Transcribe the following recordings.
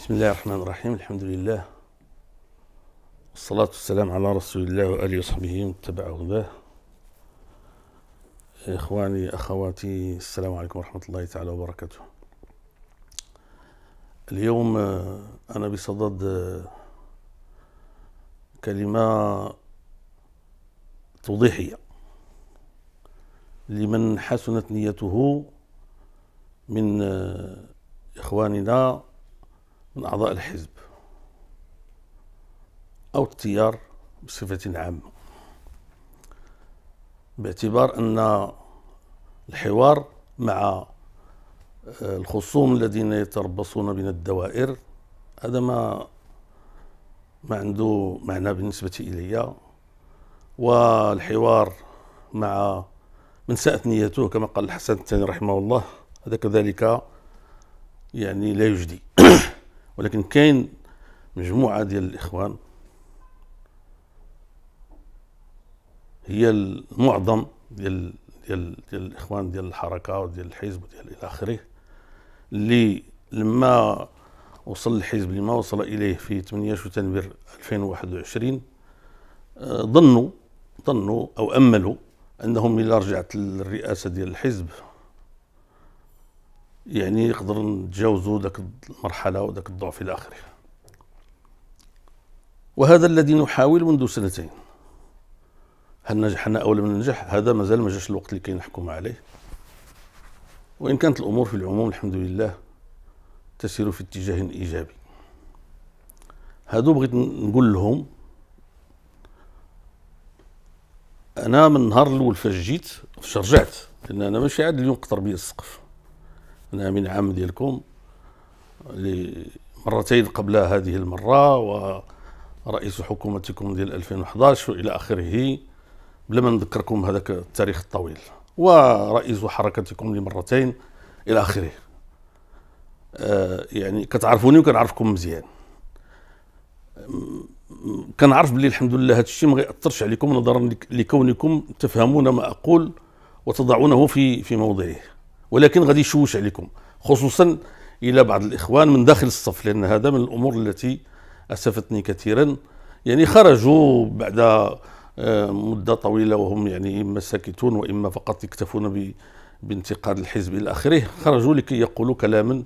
بسم الله الرحمن الرحيم الحمد لله والصلاة والسلام على رسول الله وآله وصحبه واتبعه به إخواني أخواتي السلام عليكم ورحمة الله تعالى وبركاته اليوم أنا بصدد كلمة توضيحية لمن حسنت نيته من إخواننا من أعضاء الحزب أو التيار بصفة عامة باعتبار أن الحوار مع آه، الخصوم الذين يتربصون بين الدوائر هذا ما ما عنده معنى بالنسبة إلي والحوار مع من ساءت نيته كما قال الحسن الثاني رحمه الله هذا كذلك يعني لا يجدي ولكن كاين مجموعة ديال الإخوان هي المعظم ديال ديال ديال الإخوان ديال الحركة وديال الحزب وديال إلى آخره اللي لما وصل الحزب لما وصل إليه في 8 شتنبر 2021 آه، ظنوا ظنوا أو أملوا أنهم إلا رجعت للرئاسة ديال الحزب يعني نقدر نتجاوزوا ذاك المرحله وذاك الضعف الى اخره وهذا الذي نحاول منذ سنتين هل نجحنا او لم ننجح هذا مازال ما جاش الوقت اللي نحكم عليه وان كانت الامور في العموم الحمد لله تسير في اتجاه ايجابي هادو بغيت نقول لهم انا من النهار الاول فاش جيت فاش رجعت لان انا ماشي عاد اليوم قطر بيا السقف الأمين العام عام ديالكم مرتين قبل هذه المرة ورئيس حكومتكم ديال 2011 وإلى آخره بلا ما نذكركم هذاك التاريخ الطويل ورئيس حركتكم لمرتين إلى آخره آه، يعني كتعرفوني وكنعرفكم مزيان كنعرف بلي الحمد لله هذا الشيء ما غيأثرش عليكم نظرا لكونكم تفهمون ما أقول وتضعونه في في موضعه ولكن غادي يشوش عليكم خصوصا الى بعض الاخوان من داخل الصف لان هذا من الامور التي اسفتني كثيرا يعني خرجوا بعد آه، مده طويله وهم يعني اما ساكتون واما فقط يكتفون بانتقاد الحزب الى اخره خرجوا لكي يقولوا كلاما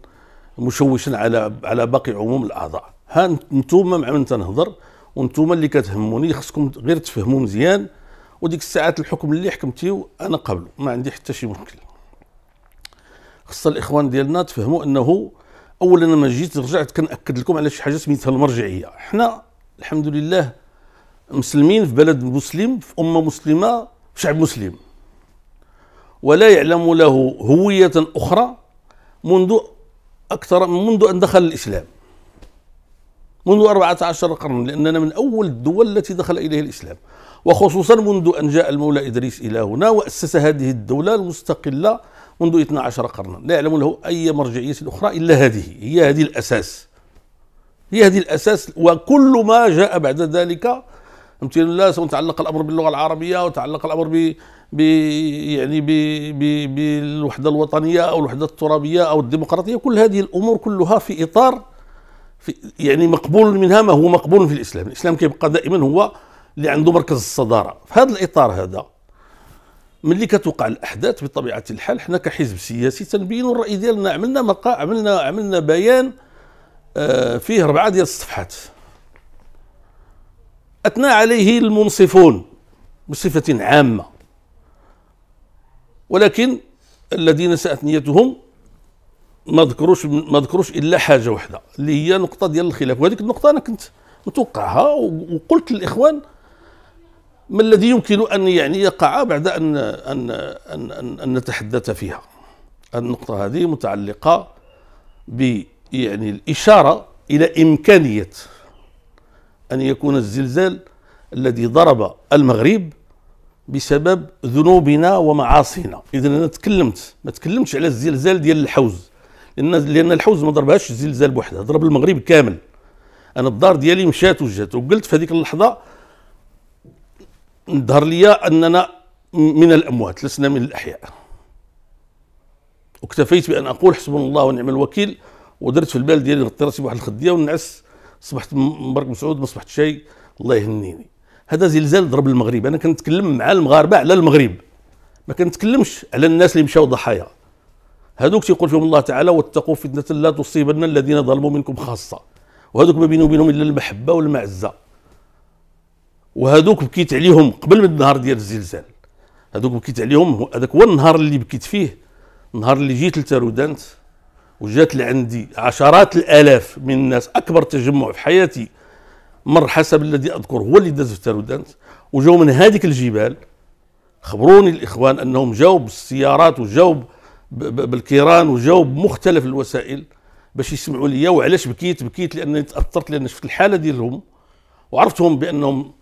مشوشا على على باقي عموم الاعضاء ها انتم مع من تنهضر وانتم اللي كتهموني خصكم غير تفهموا مزيان وديك الساعات الحكم اللي حكمتيو انا قبله ما عندي حتى شي مشكل خص الاخوان ديالنا تفهموا انه اولا لما جيت رجعت كناكد لكم على شي حاجه سميتها المرجعيه حنا الحمد لله مسلمين في بلد مسلم في امه مسلمه في شعب مسلم ولا يعلم له هويه اخرى منذ اكثر منذ ان دخل الاسلام منذ 14 قرن لأننا من أول الدول التي دخل إليها الإسلام وخصوصا منذ أن جاء المولى إدريس إلى هنا وأسس هذه الدولة المستقلة منذ 12 قرنا لا يعلم له أي مرجعية أخرى إلا هذه هي هذه الأساس هي هذه الأساس وكل ما جاء بعد ذلك امثال الله سواء تعلق الامر باللغه العربيه وتعلق الامر ب ب يعني ب ب بالوحده الوطنيه او الوحده الترابيه او الديمقراطيه كل هذه الامور كلها في اطار في يعني مقبول منها ما هو مقبول في الاسلام، الاسلام كيبقى دائما هو اللي عنده مركز الصداره، في هذا الاطار هذا ملي كتوقع الاحداث بطبيعه الحال حنا كحزب سياسي تنبينوا الراي ديالنا عملنا مقا عملنا عملنا بيان آه، فيه اربعه ديال الصفحات اثنى عليه المنصفون بصفه عامه ولكن الذين ساءت نيتهم ما ذكروش ما ذكروش الا حاجه واحده اللي هي نقطه ديال الخلاف وهذيك النقطه انا كنت متوقعها وقلت للاخوان ما الذي يمكن أن يعني يقع بعد أن أن أن, أن, أن نتحدث فيها النقطة هذه متعلقة ب يعني الإشارة إلى إمكانية أن يكون الزلزال الذي ضرب المغرب بسبب ذنوبنا ومعاصينا إذا أنا تكلمت ما تكلمتش على الزلزال ديال الحوز لأن لأن الحوز ما ضربهاش الزلزال بوحدها ضرب المغرب كامل أنا الدار ديالي مشات وجات وقلت في هذيك اللحظة ظهر لي اننا من الاموات لسنا من الاحياء واكتفيت بان اقول حسبنا الله ونعم الوكيل ودرت في البال ديالي نغطي راسي بواحد الخديه ونعس صبحت مبارك مسعود ما صبحت شيء الله يهنيني هذا زلزال ضرب المغرب انا كنتكلم مع المغاربه على المغرب ما كنتكلمش على الناس اللي مشاو ضحايا هذوك تيقول فيهم الله تعالى واتقوا فتنه لا تصيبن الذين ظلموا منكم خاصه وهذوك ما بينهم وبينهم الا المحبه والمعزه وهذوك بكيت عليهم قبل من النهار ديال الزلزال هذوك بكيت عليهم هذاك هو النهار اللي بكيت فيه النهار اللي جيت لتارودانت وجات لعندي عشرات الالاف من الناس اكبر تجمع في حياتي مر حسب الذي اذكر هو اللي داز في تارودانت وجاو من هذيك الجبال خبروني الاخوان انهم جاوا بالسيارات وجاوا بالكيران وجاوا بمختلف الوسائل باش يسمعوا لي وعلاش بكيت بكيت لانني تاثرت لان شفت الحاله ديالهم وعرفتهم بانهم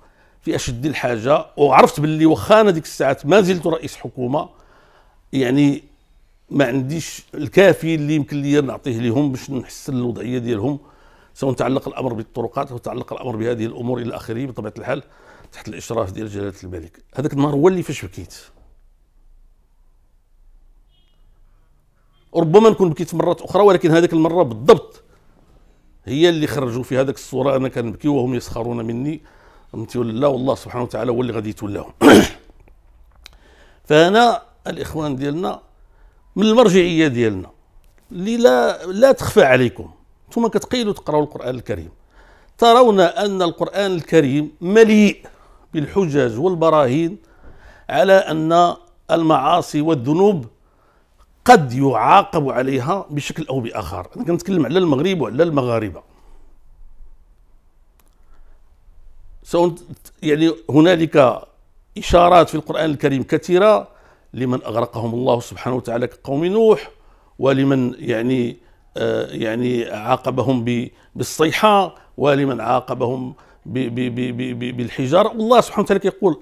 في اشد الحاجه وعرفت باللي واخا انا ديك الساعات ما زلت رئيس حكومه يعني ما عنديش الكافي اللي يمكن لي نعطيه لهم باش نحسن الوضعيه ديالهم سواء تعلق الامر بالطرقات او تعلق الامر بهذه الامور الى اخره بطبيعه الحال تحت الاشراف ديال جلاله الملك هذاك النهار هو اللي فاش بكيت ربما نكون بكيت مرات اخرى ولكن هذيك المره بالضبط هي اللي خرجوا في هذاك الصوره انا كنبكي وهم يسخرون مني انت ولاو والله سبحانه وتعالى هو اللي غادي يتولاهم فهنا الاخوان ديالنا من المرجعيه ديالنا اللي لا لا تخفى عليكم انتم كتقيلوا تقراوا القران الكريم ترون ان القران الكريم مليء بالحجج والبراهين على ان المعاصي والذنوب قد يعاقب عليها بشكل او باخر انا كنتكلم على المغرب وعلى المغاربه يعني هنالك إشارات في القرآن الكريم كثيرة لمن أغرقهم الله سبحانه وتعالى كقوم نوح ولمن يعني آه يعني عاقبهم بالصيحة ولمن عاقبهم بي بي بي بالحجارة والله سبحانه وتعالى يقول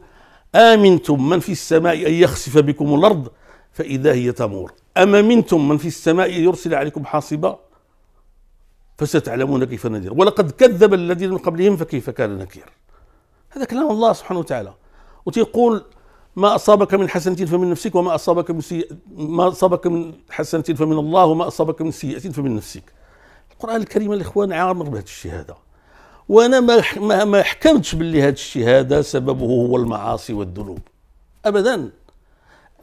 آمنتم من في السماء أن يخسف بكم الأرض فإذا هي تمور أما منتم من في السماء أن يرسل عليكم حاصبا فستعلمون كيف نذير ولقد كذب الذين من قبلهم فكيف كان نكير هذا كلام الله سبحانه وتعالى وتيقول ما أصابك من حسنة فمن نفسك وما أصابك من سيئة ما أصابك من حسنة فمن الله وما أصابك من سيئة فمن نفسك القرآن الكريم الإخوان عامر بهذا الشيء هذا وأنا ما ما, ما حكمتش باللي هذا الشيء هذا سببه هو المعاصي والذنوب أبدا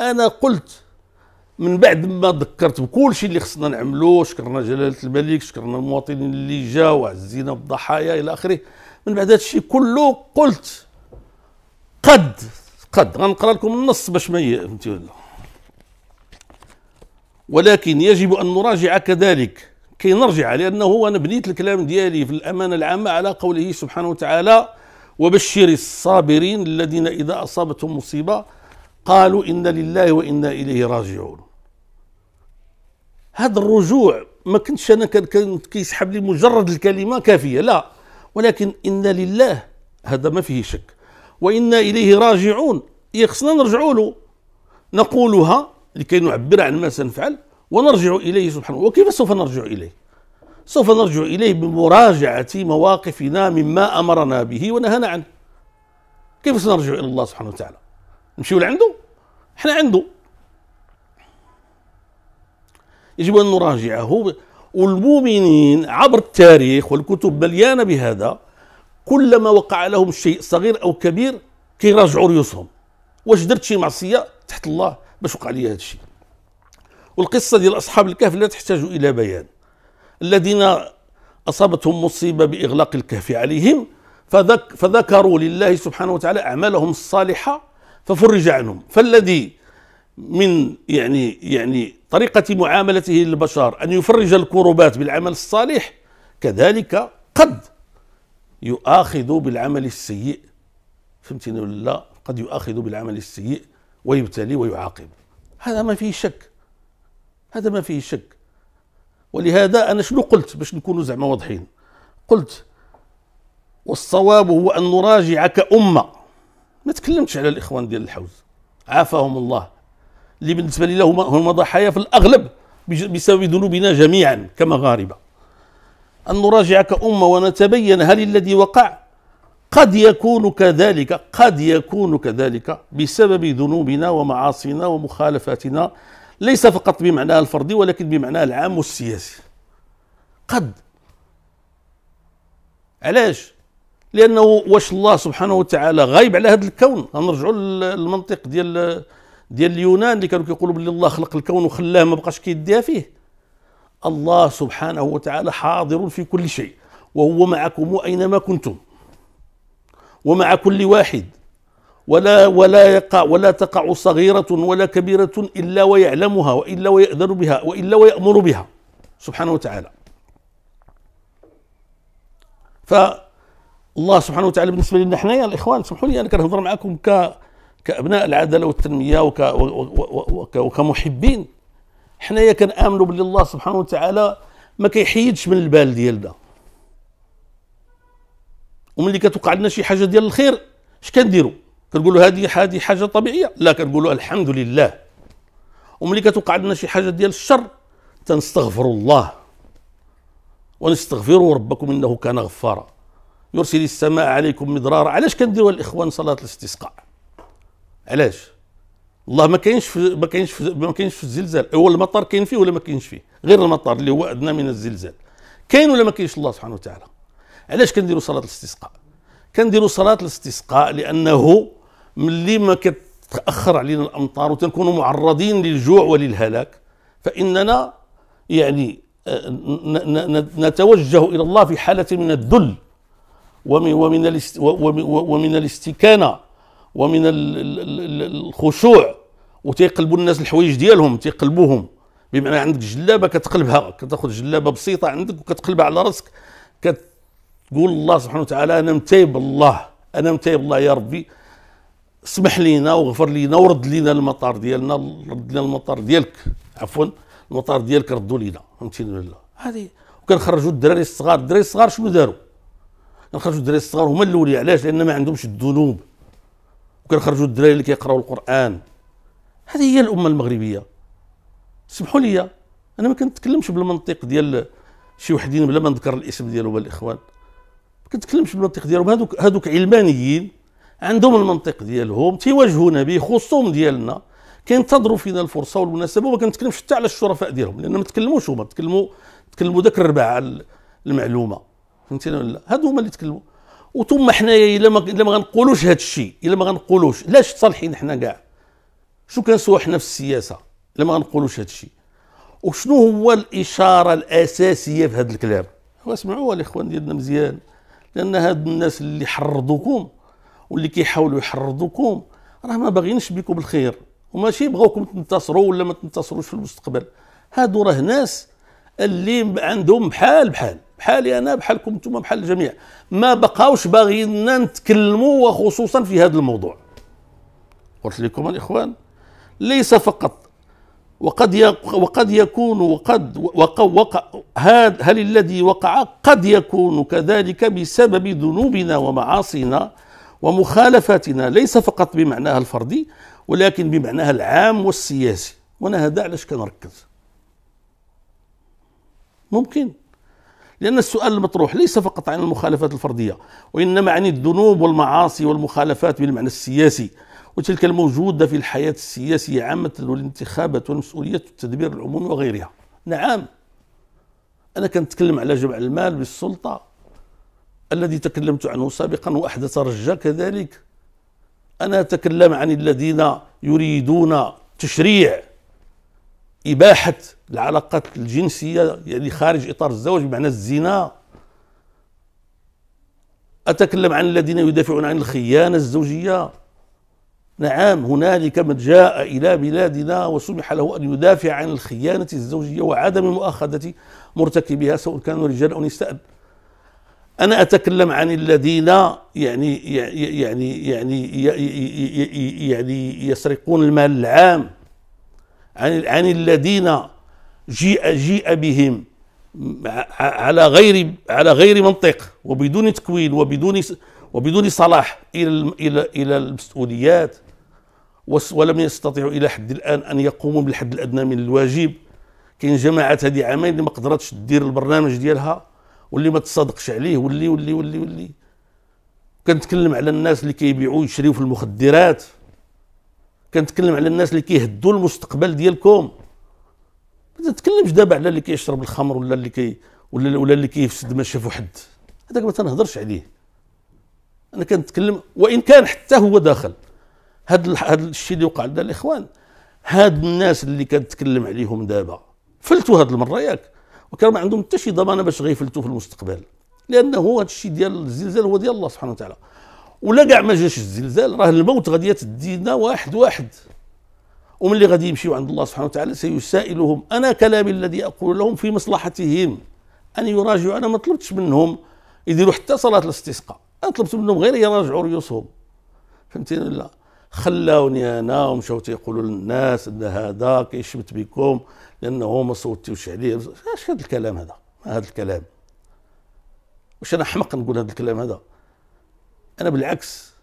أنا قلت من بعد ما ذكرت بكل شيء اللي خصنا نعملوه شكرنا جلالة الملك شكرنا المواطنين اللي جاوا عزينا الضحايا إلى آخره من بعد هذا الشيء كله قلت قد قد غنقرا لكم النص باش ما فهمتي ولكن يجب ان نراجع كذلك كي نرجع لانه انا بنيت الكلام ديالي في الامانه العامه على قوله سبحانه وتعالى وبشر الصابرين الذين اذا اصابتهم مصيبه قالوا انا لله وانا اليه راجعون هذا الرجوع ما كنتش انا كان كيسحب لي مجرد الكلمه كافيه لا ولكن إنا لله هذا ما فيه شك وإنا إليه راجعون يخصنا إيه، نرجعوا له نقولها لكي نعبر عن ما سنفعل ونرجع إليه سبحانه وكيف سوف نرجع إليه سوف نرجع إليه بمراجعة مواقفنا مما أمرنا به ونهانا عنه كيف سنرجع إلى الله سبحانه وتعالى نمشيو لعنده احنا عنده يجب أن نراجعه والمؤمنين عبر التاريخ والكتب مليانه بهذا كلما وقع لهم شيء صغير او كبير كيراجعوا ريوسهم واش درت شي معصيه تحت الله باش وقع لي هذا الشيء والقصه ديال اصحاب الكهف لا تحتاج الى بيان الذين اصابتهم مصيبه باغلاق الكهف عليهم فذك فذكروا لله سبحانه وتعالى اعمالهم الصالحه ففرج عنهم فالذي من يعني يعني طريقة معاملته للبشر أن يفرج الكروبات بالعمل الصالح كذلك قد يؤاخذ بالعمل السيء فهمتني ولا لا قد يؤاخذ بالعمل السيء ويبتلي ويعاقب هذا ما فيه شك هذا ما فيه شك ولهذا أنا شنو قلت باش نكونوا زعما واضحين قلت والصواب هو أن نراجع كأمة ما تكلمتش على الإخوان ديال الحوز عافاهم الله اللي بالنسبه لي هما هما ضحايا في الاغلب بسبب ذنوبنا جميعا كمغاربه ان نراجع كامه ونتبين هل الذي وقع قد يكون كذلك قد يكون كذلك بسبب ذنوبنا ومعاصينا ومخالفاتنا ليس فقط بمعناها الفردي ولكن بمعناها العام والسياسي قد علاش لانه واش الله سبحانه وتعالى غايب على هذا الكون غنرجعوا للمنطق ديال ديال اليونان اللي كانوا كيقولوا باللي الله خلق الكون وخلاه ما بقاش كيديها فيه الله سبحانه وتعالى حاضر في كل شيء وهو معكم اينما كنتم ومع كل واحد ولا ولا يقع ولا تقع صغيرة ولا كبيرة إلا ويعلمها وإلا ويأذن بها وإلا ويأمر بها سبحانه وتعالى فالله سبحانه وتعالى بالنسبة لنا حنايا الإخوان سمحوا لي أنا كنهضر معكم ك كابناء العداله والتنميه وك وك وكمحبين حنايا كنامنوا باللي الله سبحانه وتعالى ما كيحيدش من البال ديالنا وملي كتوقع لنا شي حاجه ديال الخير اش كنديروا كنقولوا هذه هذه حاجه طبيعيه لا كنقولوا الحمد لله وملي كتوقع لنا شي حاجه ديال الشر تنستغفر الله ونستغفر ربكم انه كان غفارا يرسل السماء عليكم مدرارا علاش كنديروا الاخوان صلاه الاستسقاء علاش الله ما كاينش ما كاينش ما كاينش في الزلزال هو المطر كاين فيه ولا ما كاينش فيه غير المطر اللي هو ادنى من الزلزال كاين ولا ما كاينش الله سبحانه وتعالى علاش كنديروا صلاه الاستسقاء كنديروا صلاه الاستسقاء لانه ملي ما كتاخر علينا الامطار وتنكونوا معرضين للجوع وللهلاك فاننا يعني آه، نتوجه الى الله في حاله من الذل ومن ومن ومن الاستكانه ومن الخشوع وتيقلبوا الناس الحوايج ديالهم تيقلبوهم بمعنى عندك جلابه كتقلبها كتاخذ جلابه بسيطه عندك وكتقلبها على راسك كتقول الله سبحانه وتعالى انا متايب الله انا متايب الله يا ربي اسمح لينا واغفر لينا ورد لينا المطار ديالنا رد لنا المطار ديالك عفوا المطار ديالك ردوا لينا فهمتيني ولا لا هذه وكنخرجوا الدراري الصغار الدراري الصغار شنو داروا كنخرجوا الدراري الصغار هما الاولين علاش لان ما عندهمش الذنوب وكنخرجوا الدراري اللي كيقراوا القران هذه هي الامه المغربيه سمحوا لي انا ما كنتكلمش بالمنطق ديال شي وحدين بلا ما نذكر الاسم ديالهم الاخوان ما كنتكلمش بالمنطق ديالهم هذوك هذوك علمانيين عندهم المنطق ديالهم تيواجهونا به خصوم ديالنا كينتظروا فينا الفرصه والمناسبه وما كنتكلمش حتى على الشرفاء ديالهم لان ما تكلموش هما تكلموا تكلموا ذاك الرباع المعلومه فهمتي ولا لا هادو هما اللي تكلموا وثم حنايا الا ما الا ما غنقولوش هذا الشيء الا ما غنقولوش لاش صالحين حنا كاع شو كنسوا حنا في السياسه الا ما غنقولوش هذا الشيء وشنو هو الاشاره الاساسيه في هذا الكلام واسمعوها الاخوان ديالنا مزيان لان هاد الناس اللي حرضوكم واللي كيحاولوا يحرضوكم راه ما باغيينش بكم الخير وماشي بغاوكم تنتصروا ولا ما تنتصروش في المستقبل هادو راه ناس اللي عندهم بحال بحال بحالي انا بحالكم انتم بحال الجميع ما بقاوش باغينا نتكلموا وخصوصا في هذا الموضوع قلت لكم الاخوان ليس فقط وقد وقد يكون وقد وقع, وق... هل الذي وقع قد يكون كذلك بسبب ذنوبنا ومعاصينا ومخالفاتنا ليس فقط بمعناها الفردي ولكن بمعناها العام والسياسي وانا هذا علاش كنركز ممكن لأن السؤال المطروح ليس فقط عن المخالفات الفردية وإنما عن الذنوب والمعاصي والمخالفات بالمعنى السياسي وتلك الموجودة في الحياة السياسية عامة والانتخابات والمسؤوليات والتدبير العمومي وغيرها نعم أنا كنتكلم على جمع المال بالسلطة الذي تكلمت عنه سابقا وأحدث رجاء كذلك أنا أتكلم عن الذين يريدون تشريع إباحة العلاقات الجنسية يعني خارج إطار الزواج بمعنى الزنا أتكلم عن الذين يدافعون عن الخيانة الزوجية نعم هنالك من جاء إلى بلادنا وسمح له أن يدافع عن الخيانة الزوجية وعدم مؤاخذة مرتكبها سواء كانوا رجال أو نساء أنا أتكلم عن الذين يعني يعني يعني يعني يعني, يعني،, يعني يسرقون المال العام عن, عن الذين جيء جيء بهم على غير على غير منطق وبدون تكوين وبدون وبدون صلاح الى الى الى المسؤوليات ولم يستطيعوا الى حد الان ان يقوموا بالحد الادنى من الواجب كاين جماعات هذه عامين اللي ما قدرتش دير البرنامج ديالها واللي ما تصدقش عليه واللي واللي واللي واللي كنتكلم على الناس اللي كيبيعوا يشريوا في المخدرات كنتكلم على الناس اللي كيهدوا المستقبل ديالكم ما تتكلمش دابا على اللي كيشرب الخمر ولا اللي كي ولا ولا اللي كيفسد ما شافو حد هذاك ما تنهضرش عليه انا كنتكلم وان كان حتى هو داخل هاد هاد الشيء اللي وقع عندنا الاخوان هاد الناس اللي كنتكلم عليهم دابا فلتوا هاد المره ياك وكان ما عندهم حتى شي ضمانه باش غيفلتوا في المستقبل لانه هذا الشيء ديال الزلزال هو ديال الله سبحانه وتعالى ولا كاع ما جاش الزلزال راه الموت غادي تدينا واحد واحد ومن اللي غادي يمشيو عند الله سبحانه وتعالى سيسائلهم انا كلامي الذي اقول لهم في مصلحتهم ان يراجعوا انا ما طلبتش منهم يديروا حتى صلاه الاستسقاء انا طلبت منهم غير يراجعوا ريوسهم فهمتيني لا خلاوني انا ومشاو تيقولوا للناس ان هذا كيشمت بكم لانه ما صوتيوش عليه اش هذا الكلام هذا ما هذا الكلام واش انا حمق نقول هذا الكلام هذا انا بالعكس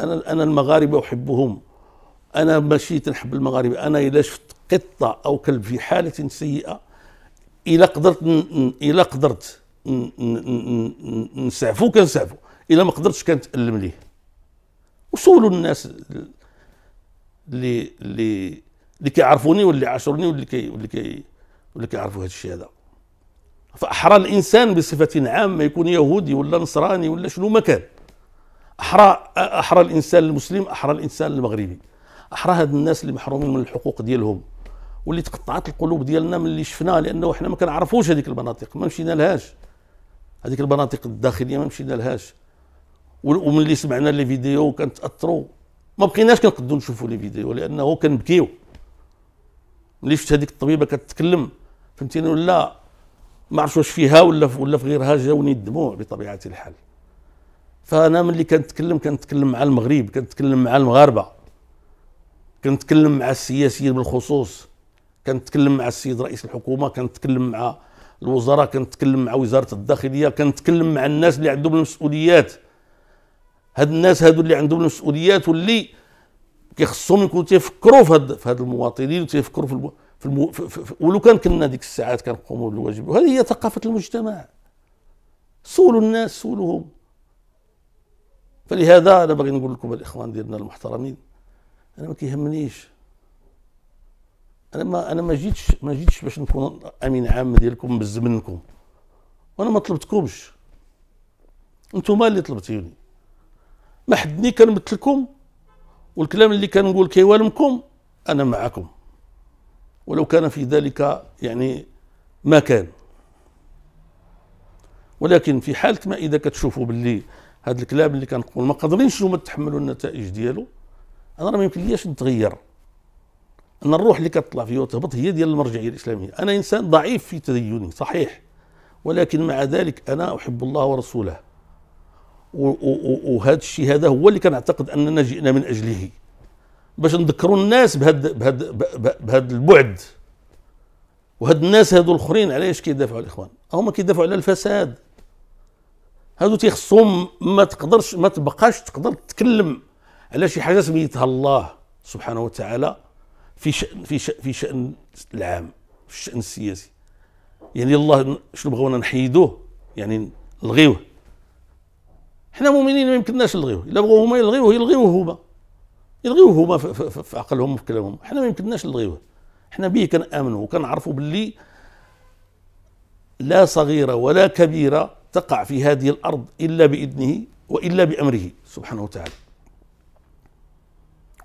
انا انا المغاربه احبهم انا مشيت نحب المغاربه انا الا شفت قطه او كلب في حاله سيئه الا قدرت الا قدرت نسعفو كنسعفو الا ما قدرتش كنتالم ليه وسولوا الناس اللي اللي اللي كيعرفوني واللي عاشروني واللي كي واللي كي واللي كيعرفوا هذا الشيء هذا فاحرى الانسان بصفه عامه يكون يهودي ولا نصراني ولا شنو ما كان احرى احرى الانسان المسلم احرى الانسان المغربي احرى هاد الناس اللي محرومين من الحقوق ديالهم واللي تقطعت القلوب ديالنا من اللي شفناه لانه حنا ما كنعرفوش هذيك المناطق ما مشينا لهاش هذيك المناطق الداخليه ما مشينا لهاش ومن اللي سمعنا لي فيديو كنتاثروا ما بقيناش كنقدو نشوفوا لي فيديو لانه كنبكيو ملي شفت هذيك الطبيبه كتتكلم فهمتيني ولا ما عرفتش واش فيها ولا ولا في غيرها جاوني الدموع بطبيعه الحال فانا ملي كنتكلم كنتكلم مع المغرب كنتكلم مع المغاربه كنتكلم مع السياسيين بالخصوص كنتكلم مع السيد رئيس الحكومه كنتكلم مع الوزراء كنتكلم مع وزاره الداخليه كنتكلم مع الناس اللي عندهم المسؤوليات هاد الناس هادو اللي عندهم المسؤوليات واللي كيخصهم يكونوا تيفكروا في هاد في هاد المواطنين وتيفكروا في, المو... في, الم... في, في ولو كان كنا ديك الساعات كنقوموا بالواجب وهذه هي ثقافه المجتمع سولوا الناس سولوهم فلهذا انا باغي نقول لكم الاخوان ديالنا المحترمين انا ما كيهمنيش انا ما انا ما جيتش ما جيتش باش نكون امين عام ديالكم بالزمنكم وانا ما طلبتكمش انتم اللي طلبتوني ما حدني كنمثلكم والكلام اللي كنقول كيوالمكم انا معكم ولو كان في ذلك يعني ما كان ولكن في حاله ما اذا كتشوفوا باللي هذا الكلام اللي كنقول ما قادرينش هما تحملوا النتائج ديالو انا راه ما ليش نتغير انا الروح اللي كتطلع فيه وتهبط هي ديال المرجعيه الاسلاميه انا انسان ضعيف في تديني صحيح ولكن مع ذلك انا احب الله ورسوله وهذا الشيء هذا هو اللي كنعتقد اننا جئنا من اجله باش نذكروا الناس بهذا بهذا بهذا البعد وهاد الناس هادو الاخرين علاش كيدافعوا الاخوان هما كيدافعوا على الفساد هادو تيخصهم ما تقدرش ما تبقاش تقدر تتكلم على شي حاجه سميتها الله سبحانه وتعالى في شأن في شأن في شأن العام في الشأن السياسي يعني الله شنو بغونا نحيدوه يعني نلغيوه حنا مؤمنين ما يمكنناش نلغيوه الا بغاو هما يلغيوه يلغيوه هما يلغيوه هما في, في, في عقلهم وفي كلامهم حنا ما يمكنناش نلغيوه حنا به كنامنوا وكنعرفوا باللي لا صغيره ولا كبيره تقع في هذه الأرض إلا بإذنه وإلا بأمره سبحانه وتعالى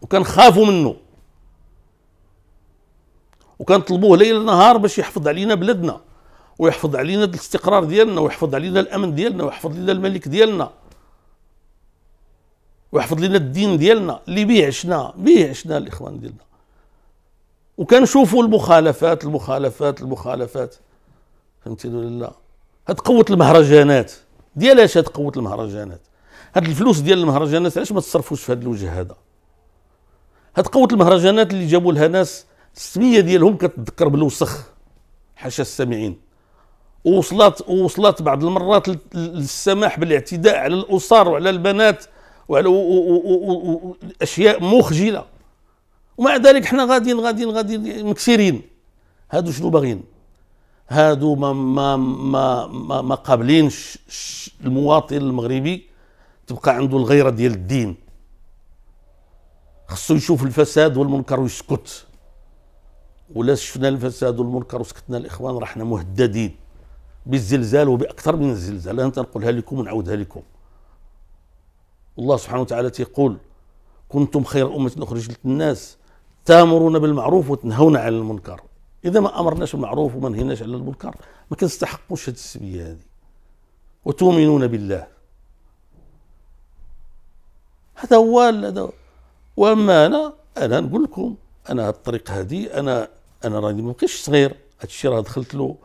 وكان خافوا منه وكان طلبوه ليل نهار باش يحفظ علينا بلدنا ويحفظ علينا الاستقرار ديالنا ويحفظ علينا الامن ديالنا ويحفظ لنا الملك ديالنا ويحفظ لنا الدين ديالنا اللي به عشنا به عشنا الاخوان ديالنا وكنشوفوا المخالفات المخالفات المخالفات فهمتي لله هاد قوه المهرجانات ديال اش هاد قوه المهرجانات هاد الفلوس ديال المهرجانات علاش ما تصرفوش في هاد الوجه هذا هاد قوه المهرجانات اللي جابوا لها ناس السميه ديالهم كتذكر بالوسخ حاشا السامعين ووصلت ووصلت بعض المرات للسماح بالاعتداء على الاسر وعلى البنات وعلى اشياء مخجله ومع ذلك حنا غاديين غاديين غاديين مكسرين هادو شنو باغيين هادو ما ما ما ما, ما قابلينش المواطن المغربي تبقى عنده الغيره ديال الدين خصو يشوف الفساد والمنكر ويسكت ولا شفنا الفساد والمنكر وسكتنا الاخوان راحنا مهددين بالزلزال وباكثر من الزلزال انا تنقولها لكم ونعاودها لكم الله سبحانه وتعالى تيقول كنتم خير امه اخرجت للناس تامرون بالمعروف وتنهون عن المنكر اذا ما امرناش بالمعروف وما نهيناش على المنكر ما كنستحقوش هذه السبيه هذه وتؤمنون بالله هذا هو هذا واما انا انا نقول لكم انا الطريق هذه انا انا راني ما بقيتش صغير هذا الشيء راه دخلت له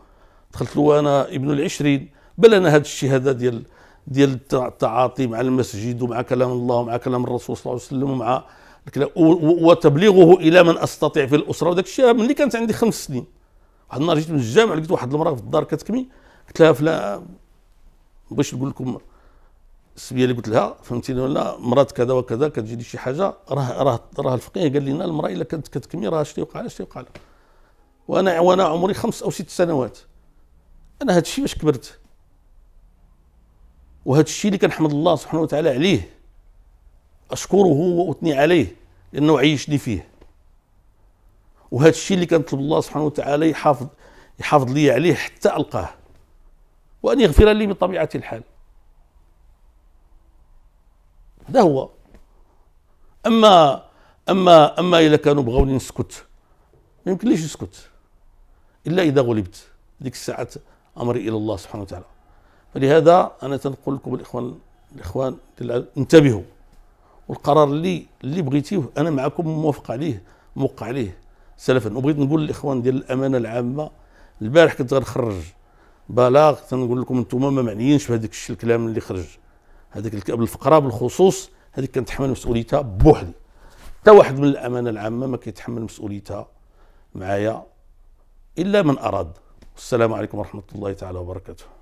دخلت له وانا ابن العشرين بل انا هذا الشيء هذا ديال ديال التعاطي مع المسجد ومع كلام الله ومع كلام الرسول صلى الله عليه وسلم ومع وتبليغه الى من استطيع في الاسره وداك الشيء ملي كانت عندي خمس سنين واحد النهار جيت من الجامع لقيت واحد المراه في الدار كتكمي قلت لها فلا باش نقول لكم السبيه اللي قلت لها فهمتيني ولا مرات كذا وكذا كتجي لي شي حاجه راه راه راه الفقيه قال لنا المراه الا كانت كتكمي راه شتي يوقع لها شتي يوقع لها وانا وانا عمري خمس او ست سنوات انا هذا الشيء باش كبرت وهذا الشيء اللي كنحمد الله سبحانه وتعالى عليه اشكره واثني عليه انه عيشني فيه وهذا الشيء اللي كنطلب الله سبحانه وتعالى يحافظ يحافظ لي عليه حتى القاه وان يغفر لي بطبيعه الحال هذا هو اما اما اما اذا كانوا بغاوني نسكت ما يمكنليش نسكت الا اذا غلبت ديك الساعه امري الى الله سبحانه وتعالى فلهذا انا تنقول لكم الاخوان الاخوان انتبهوا والقرار اللي اللي بغيتيه انا معكم موافق عليه موقع عليه سلفا وبغيت نقول للاخوان ديال الامانه العامه البارح كنت غنخرج بلاغ تنقول لكم انتم ما معنيينش بهذاك الشيء الكلام اللي خرج هذاك الفقره بالخصوص هذيك كنتحمل مسؤوليتها بوحدي حتى واحد من الامانه العامه ما كيتحمل مسؤوليتها معايا الا من اراد والسلام عليكم ورحمه الله تعالى وبركاته